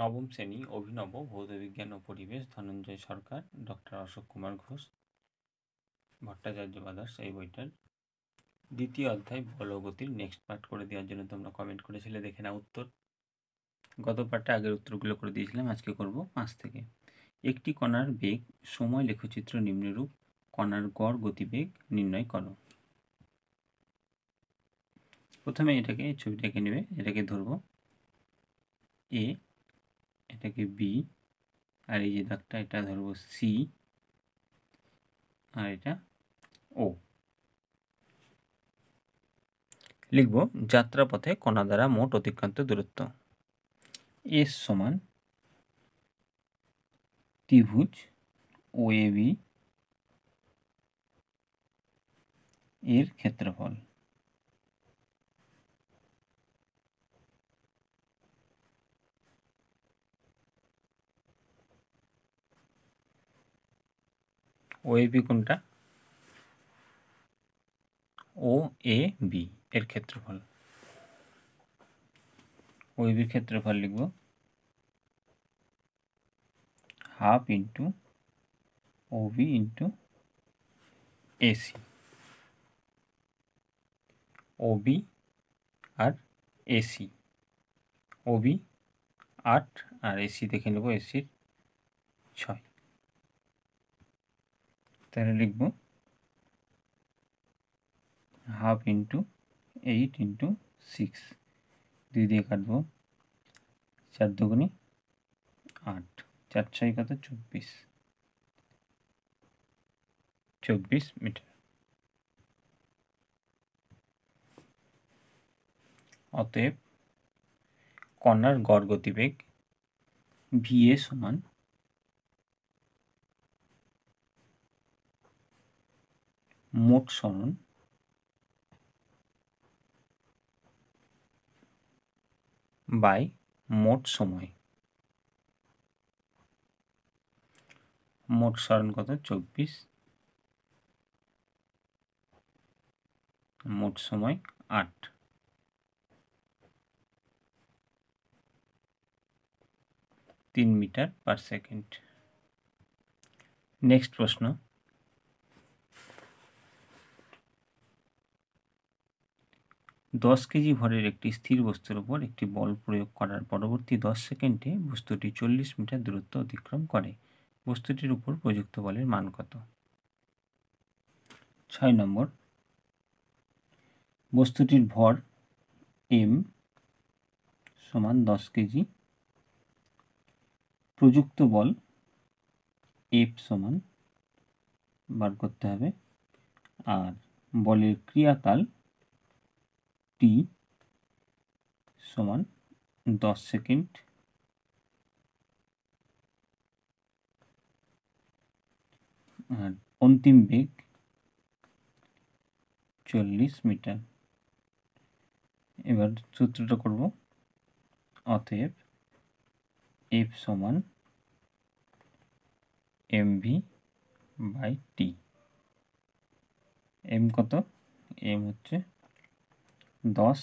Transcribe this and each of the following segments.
নবম শ্রেণী অভিনব ভৌতবিজ্ঞান ও পরিবেশ ধনঞ্জয় সরকার ডক্টর অশোক কুমার ঘোষ ভট্টাচার্য বাদাস এই বইটার দ্বিতীয় অধ্যায় বলগতির নেক্সট পার্ট করে দেওয়ার জন্য তোমরা কমেন্ট করেছিলে দেখে নাও উত্তর গত পার্টে আগের উত্তরগুলো করে দিয়েছিলাম আজকে করব পাঁচ থেকে একটি কণার বেগ সময় লেখচিত্র নিম্নরূপ কণার গড় গতিবেগ নির্ণয় করো প্রথমে এটাকে ছবিটাকে নেবে এটাকে ধরবো এ এটাকে বি আর এই যে দাগটা এটা ধরবো সি আর এটা ও লিখব যাত্রাপথে কণা দ্বারা মোট অতিক্রান্ত দূরত্ব এস সমান ত্রিভুজ ও এর ক্ষেত্রফল ओबी कोणटा ओम ए बी এর ক্ষেত্রফল ওবি ক্ষেত্রফল লিখবো 1/2 * ओबी * ए सी ओबी আর ए सी ओबी 8 আর ए सी দেখেন লগো এ সি 6 তাহলে লিখব half into eight into six দুই দিয়ে কাটব চার দুগুনি আট চার ছয় কত চব্বিশ চব্বিশ মিটার অতএব কণার গড় গতিবেগ ভিএ সমান মোট সমান বাই মোট সময় মোট সরণ কত চব্বিশ মোট সময় আট তিন মিটার পার সেকেন্ড নেক্সট প্রশ্ন দশ কেজি ভরের একটি স্থির বস্তুর উপর একটি বল প্রয়োগ করার পরবর্তী দশ সেকেন্ডে বস্তুটি চল্লিশ মিটার দূরত্ব অতিক্রম করে বস্তুটির উপর প্রযুক্ত বলের মান কত ছয় নম্বর বস্তুটির ভর এম সমান দশ কেজি প্রযুক্ত বল এফ সমান বার করতে হবে আর বলের ক্রিয়াকাল টি সমান দশ সেকেন্ড আর অন্তিম বেগ চল্লিশ মিটার এবার সূত্রটা করব অতএব এফ সমান M V by T M কত এম হচ্ছে দশ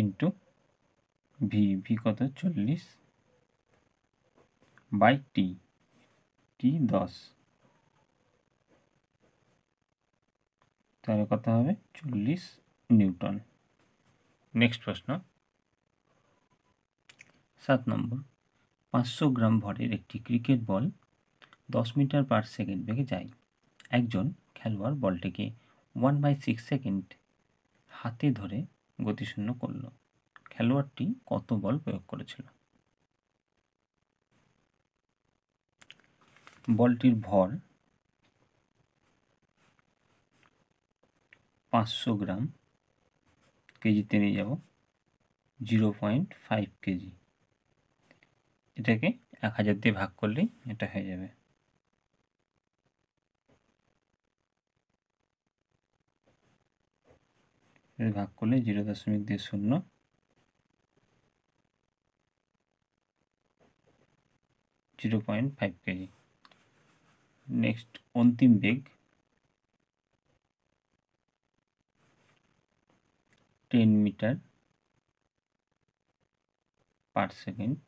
ইন্টু ভি ভি কত চল্লিশ বাই টি টি দশ তাহলে কত হবে চল্লিশ নিউটন নেক্সট প্রশ্ন সাত নম্বর পাঁচশো গ্রাম ভরের একটি ক্রিকেট বল দশ মিটার পার সেকেন্ড বেগে যায় একজন খেলোয়াড় বলটিকে ওয়ান বাই সিক্স সেকেন্ড হাতে ধরে গতিশূন্য করল খেলোয়াড়টি কত বল প্রয়োগ করেছিল বলটির ভর পাঁচশো গ্রাম কেজিতে নিয়ে যাব জিরো পয়েন্ট ফাইভ কেজি এটাকে এক হাজার দিয়ে ভাগ করলেই এটা হয়ে যাবে এর ভাগ করলে জিরো দশমিক দুই শূন্য zero point five KG next অন্তিম বেগ টেন মিটার পার সেকেন্ড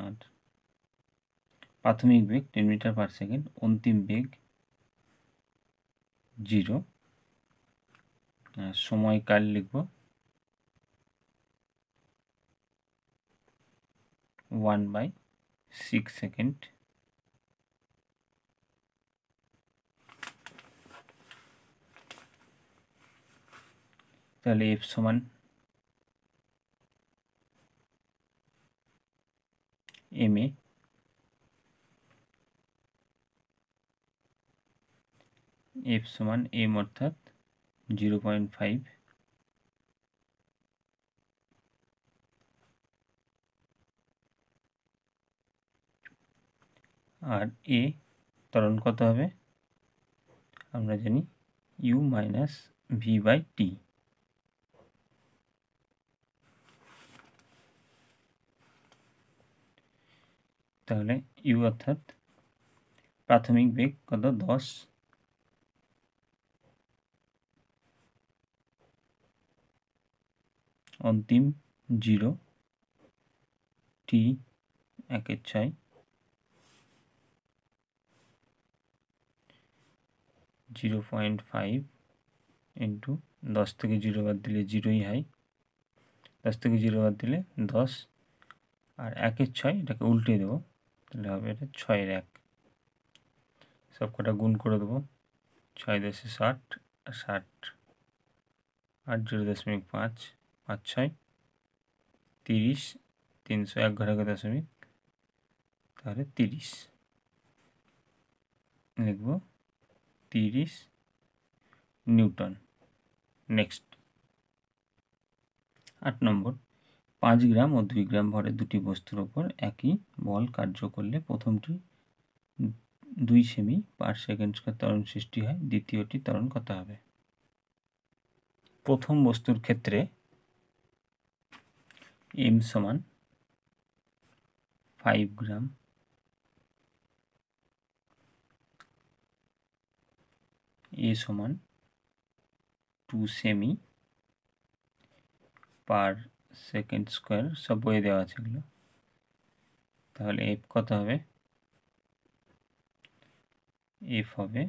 আর প্রাথমিক বেগ টেন মিটার পার সেকেন্ড অন্তিম বেগ জিরো সময়কাল লিখব ওয়ান বাই সিক্স সেকেন্ড তাহলে এফ সমান এম এ এফ সমান এম অর্থাৎ 0.5 আর এ তরণ কত হবে আমরা জানি u - v / t তাহলে u অর্থাৎ প্রাথমিক বেগ কত 10 অন্তিম জিরো টি একের ছয় জিরো পয়েন্ট ফাইভ ইন্টু দশ থেকে জিরো বাদ দিলে জিরোই হাই দশ থেকে জিরো বাদ দিলে দশ আর একের ছয় এটাকে উল্টে দেবো তাহলে হবে এটা ছয়ের এক সব কটা গুণ করে দেবো ছয় দশে ষাট আর ষাট আট জিরো দশমিক পাঁচ পাঁচ ছয় তিরিশ তিনশো এক ঘরে দশমিক তাহলে তিরিশ লিখব তিরিশ নিউটন নেক্সট আট নম্বর পাঁচ গ্রাম ও দুই গ্রাম ভরের দুটি বস্তুর ওপর একই বল কার্য করলে প্রথমটি দুই সেমি পার সেকেন্ড তরণ সৃষ্টি হয় দ্বিতীয়টি তরণ কত হবে প্রথম বস্তুর ক্ষেত্রে এম সমান ফাইভ গ্রাম এ সমান টু সেমি পার সেকেন্ড স্কোয়ার সব বয়ে দেওয়া আছে এগুলো তাহলে এফ কত হবে এফ হবে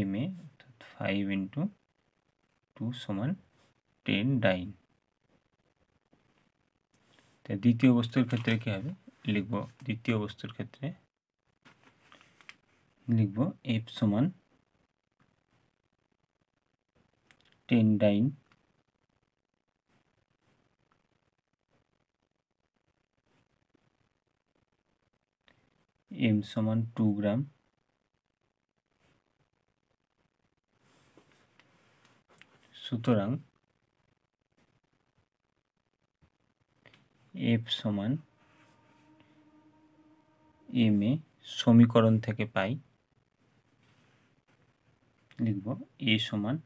এম এ অর্থাৎ ফাইভ ইন্টু টু সমান টেন ডাইন তাই দ্বিতীয় বস্তুর ক্ষেত্রে কী হবে লিখব দ্বিতীয় বস্তুর ক্ষেত্রে লিখব এফ সমান টেন ডাইন एम समान टू ग्राम सूतरा এফ সমান এম এ সমীকরণ থেকে পাই লিখব এ সমান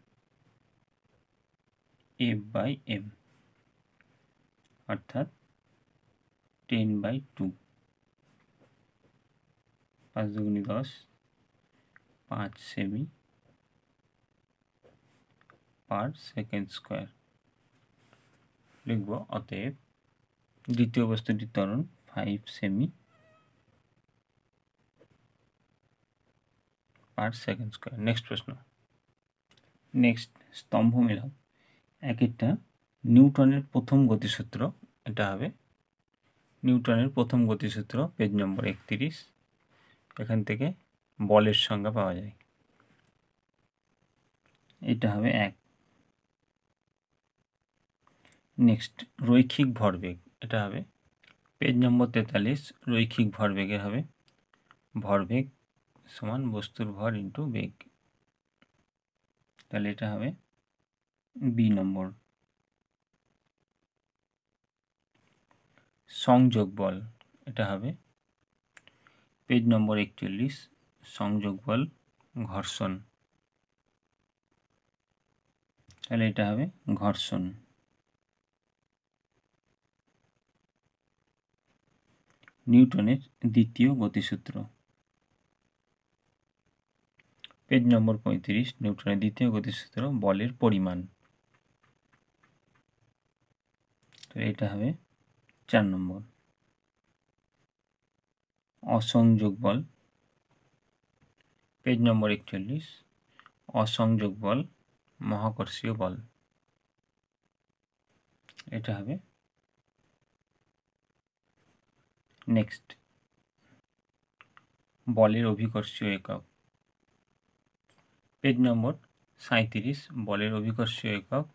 এফ বাই এম অর্থাৎ টেন বাই টু পাঁচ দুগুনি দশ পাঁচ সেমি পার সেকেন্ড স্কোয়ার লিখব অতএব দ্বিতীয় বস্তুটির ত্বরণ ফাইভ সেমি পার সেকেন্ড স্কোয়ার নেক্সট প্রশ্ন নেক্সট স্তম্ভ মিলাও এক একটা নিউটনের প্রথম গতিসূত্র এটা হবে নিউটনের প্রথম গতিসূত্র পেজ নম্বর একত্রিশ এখান থেকে বলের সংজ্ঞা পাওয়া যায় এটা হবে এক নেক্সট রৈখিক ভরবেগ এটা হবে পেজ নম্বর তেতাল্লিশ রৈখিক ভরবেগে হবে ভরবেগ সমান বস্তুর ভর ইন্টু বেগ তাহলে এটা হবে বি নম্বর সংযোগ বল এটা হবে পেজ নম্বর একচল্লিশ সংযোগ বল ঘর্ষণ তাহলে এটা হবে ঘর্ষণ নিউটনের দ্বিতীয় গতিসূত্র পেজ নম্বর পঁয়ত্রিশ নিউটনের দ্বিতীয় গতিসূত্র বলের পরিমাণ তো এটা হবে চার নম্বর অসংযোগ বল পেজ নম্বর একচল্লিশ অসংযোগ বল মহাকর্ষীয় বল এটা হবে নেক্সট বলের অভিকর্ষীয় একক পেজ নম্বর সাঁত্রিশ বলের অভিকর্ষীয় একক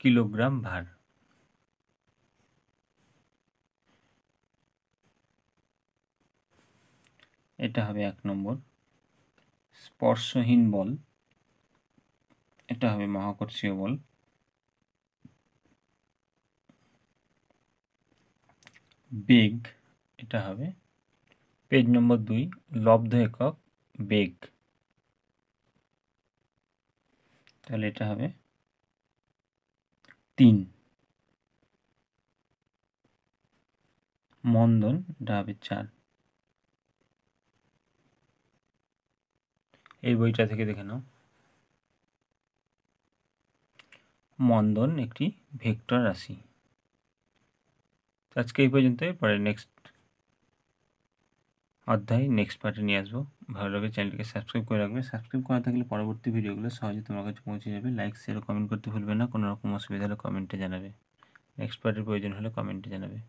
কিলোগ্রাম ভার এটা হবে এক নম্বর স্পর্শহীন বল এটা হবে মহাকর্ষীয় বল বেগ এটা হবে পেজ নম্বর দুই লব্ধ একক বেগ তাহলে এটা হবে তিন মন্দন এটা হবে চার এই বইটা থেকে দেখে নাও মন্দন একটি ভেক্টর রাশি আজকে এই পর্যন্তই পরে নেক্সট অধ্যায় নেক্সট পার্টে নিয়ে আসবো ভালো লাগে চ্যানেলটিকে সাবস্ক্রাইব করে রাখবে সাবস্ক্রাইব করা থাকলে পরবর্তী ভিডিওগুলো সহজে তোমার কাছে পৌঁছে যাবে লাইক শেয়ার কমেন্ট করতে ভুলবে না কোনো রকম অসুবিধা হলে কমেন্টে জানাবে নেক্সট পার্টের প্রয়োজন হলে কমেন্টে জানাবে